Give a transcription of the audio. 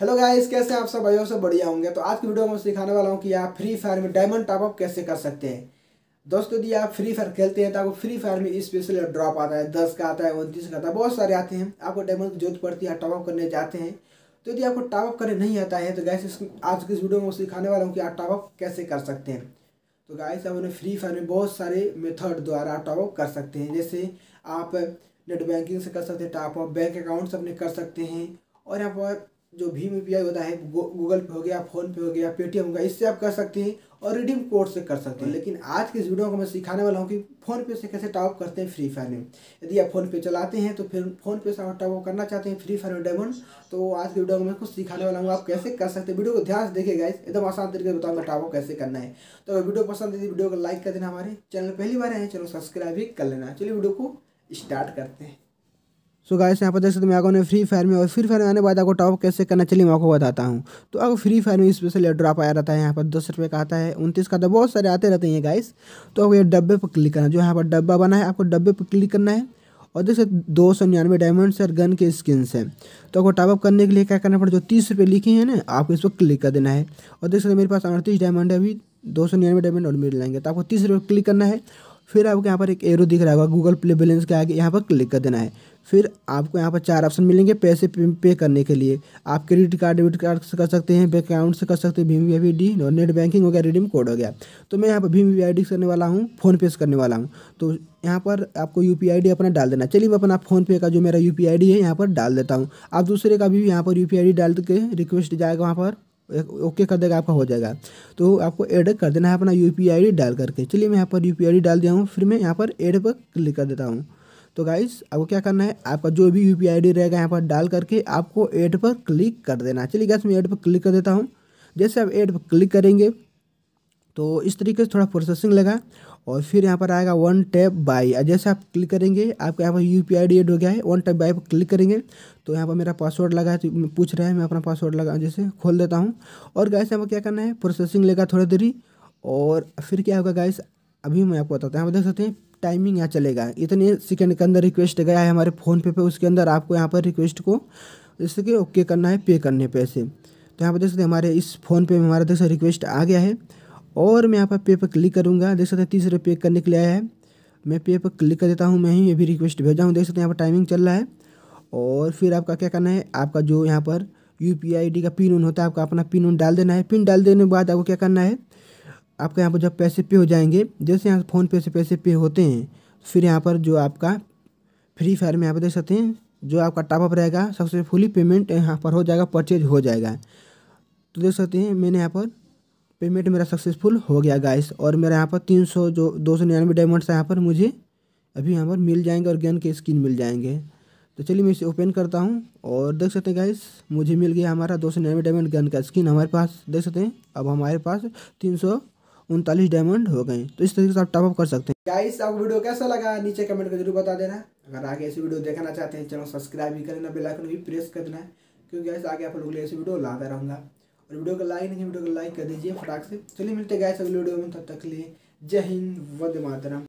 hello guys कैसे आप सब भाइयों से बढ़िया होंगे तो आज की वीडियो में सिखाने वाला हूँ कि आप फ्री फायर में डायमंड टॉपअप कैसे कर सकते हैं दोस्तों यदि आप फ्री फायर खेलते हैं तो आपको फ्री फायर में स्पेशल ड्रॉप आता है दस का आता है उनतीस का आता है बहुत सारे आते हैं आपको डायमंड की जरूरत पड़ती है टॉपअप करने जाते हैं तो यदि आपको टॉपअप करने नहीं आता है तो गैस आज की इस वीडियो में सिखाने वाला हूँ कि आप टॉपअप कैसे कर सकते हैं तो गाइस आप उन्हें फ्री फायर में बहुत सारे मेथड द्वारा आप टॉपअप कर सकते हैं जैसे आप नेट बैंकिंग से कर सकते हैं टॉपअप बैंक अकाउंट से अपने कर सकते हैं और यहाँ पर जो भीम यू होता है गूगल पे हो गया फोन पे हो गया पेटीएम हो गया इससे आप कर सकते हैं और रिडीम कोड से कर सकते हैं लेकिन आज के इस वीडियो को मैं सिखाने वाला हूँ कि फ़ोन पे से कैसे टॉप करते हैं फ्री फायर में यदि आप फोन पे चलाते हैं तो फिर फोन पे से टॉप करना चाहते हैं फ्री फायर में डायमंड तो आज के वीडियो को मैं कुछ सिखाने वाला हूँ आप कैसे कर सकते हैं वीडियो को ध्यान से देखिएगा एकदम आसान तरीके से बताऊँगा टॉपअप कैसे करना है तो अगर वीडियो पसंद है वीडियो को लाइक कर देना हमारे चैनल पहली बार है चैनल सब्सक्राइब भी कर लेना चलिए वीडियो को स्टार्ट करते हैं सो गाय यहाँ पर देख सकते मैं आपको फ्री फायर में और फ्री फायर में आने बाद आपको टॉप कैसे करना चलिए मैं आपको बताता हूँ तो आपको फ्री फायर में स्पेशल ड्रॉप आया रहता है यहाँ पर दस रुपये का आता है उनतीस का आता है बहुत सारे आते रहते हैं गाइस तो आपको ये डब्बे पर क्लिक करना जो यहाँ पर डब्बा बना है आपको डब्बे पर क्लिक करना है और देख सकते दो सौ निन्यानवे डायमंड और गन के स्किन्स हैं तो आपको टॉपअप करने के लिए क्या करना पड़ेगा जो तीस रुपये लिखे हैं ना आपको इस पर क्लिक कर देना है और देख सकते मेरे पास अड़तीस डायमंड है अभी दो सौ निन्यानवे डायमंड और मिल जाएंगे तो आपको तीस रुपये क्लिक करना है फिर आपको यहाँ पर एक एरो दिख रहा होगा गूगल प्ले बैलेंस के आगे यहाँ पर क्लिक कर देना है फिर आपको यहाँ पर चार ऑप्शन मिलेंगे पैसे पे करने के लिए आप क्रेडिट कार्ड डेबिट कार्ड से कर सकते हैं बैंक अकाउंट से कर सकते हैं भीम V I D net banking हो गया रिडीम कोड हो गया तो मैं यहाँ पर भीम वी आई डी करने वाला हूँ फ़ोनपे से करने वाला हूँ तो यहाँ पर आपको यू पी अपना डाल देना चलिए मैं अपना फ़ोनपे का जो मेरा यू पी है यहाँ पर डाल देता हूँ आप दूसरे का भी यहाँ पर यू पी डाल के रिक्वेस्ट जाएगा वहाँ पर ओके कर देगा आपका हो जाएगा तो आपको ऐड कर देना है अपना यू पी डाल करके चलिए मैं यहाँ पर यू पी डाल दिया हूँ फिर मैं यहाँ पर एड पर क्लिक कर देता हूँ तो गाइस आपको क्या करना है आपका जो भी यू पी रहेगा यहाँ पर डाल करके आपको एड पर क्लिक कर देना है चलिए गाइस मैं एड पर क्लिक कर देता हूँ जैसे आप एड पर क्लिक करेंगे तो इस तरीके से थोड़ा प्रोसेसिंग लगा और फिर यहाँ पर आएगा वन टैप बाई जैसे आप क्लिक करेंगे आपका यहाँ पर यू पी एड हो गया है वन टैप बाई पर क्लिक करेंगे तो यहाँ पर मेरा पासवर्ड लगा है तो पूछ रहा है मैं अपना पासवर्ड लगा जैसे खोल देता हूँ और गाइस यहाँ पर क्या करना है प्रोसेसिंग लेगा थोड़ी देरी और फिर क्या होगा गाइस अभी मैं आपको बताता हूँ यहाँ पर देख सकते हैं टाइमिंग यहाँ चलेगा इतने सेकेंड के अंदर रिक्वेस्ट गया है हमारे फोन पे उसके अंदर आपको यहाँ पर रिक्वेस्ट को जैसे कि ओके करना है पे करने पैसे तो यहाँ पर देख सकते हैं हमारे इस फ़ोन पे में हमारा देख सकते रिक्वेस्ट आ गया है और मैं यहाँ पर पे पर क्लिक करूँगा देख सकते हैं तीस रुपये पे करने के लिए आया है मैं पे पर क्लिक कर देता हूँ मैं ही ये भी रिक्वेस्ट भेजा हूँ देख सकते हैं यहाँ पर टाइमिंग चल रहा है और फिर आपका क्या करना है आपका जो यहाँ पर यू पी आई डी का पिन उन होता है आपका अपना पिन उन डाल देना है पिन डाल देने के बाद आपको क्या करना है आपका यहाँ पर जब पैसे पे हो जाएंगे जैसे यहाँ फ़ोनपे से पैसे पे होते हैं तो फिर यहाँ पर जो आपका फ्री फायर में यहाँ पर देख सकते हैं जो आपका टॉपअप रहेगा सक्सेसफुली पेमेंट यहाँ पर हो जाएगा परचेज हो जाएगा तो देख सकते हैं मैंने यहाँ पर पेमेंट मेरा सक्सेसफुल हो गया गाइस और मेरा यहाँ पर तीन सौ जो दो सौ निन्यानवे डायमंड्स यहाँ पर मुझे अभी यहाँ पर मिल जाएंगे और गेन के स्किन मिल जाएंगे तो चलिए मैं इसे ओपन करता हूँ और देख सकते हैं गाइस मुझे मिल गया हमारा दो सौ निन्यानवे डायमंड गन का स्किन हमारे पास देख सकते हैं अब हमारे पास तीन सौ उनतालीस डायमंड हो गए तो इस तरीके से आप टॉपअप कर सकते हैं गाइस आपको वीडियो कैसा लगा नीचे कमेंट कर जरूर बता देना अगर आगे ऐसी वीडियो देखना चाहते हैं चैनल सब्सक्राइब भी कर देना बेलाइकन भी प्रेस कर देना क्योंकि गाइस आगे आप लोग ऐसी वीडियो लाता रहूँगा और वीडियो को लाइक नहीं वीडियो को लाइक कर दीजिए फटाक से चलिए मिलते गाइस सब वीडियो में तब तक लिए जय हिंद वंदे मातरम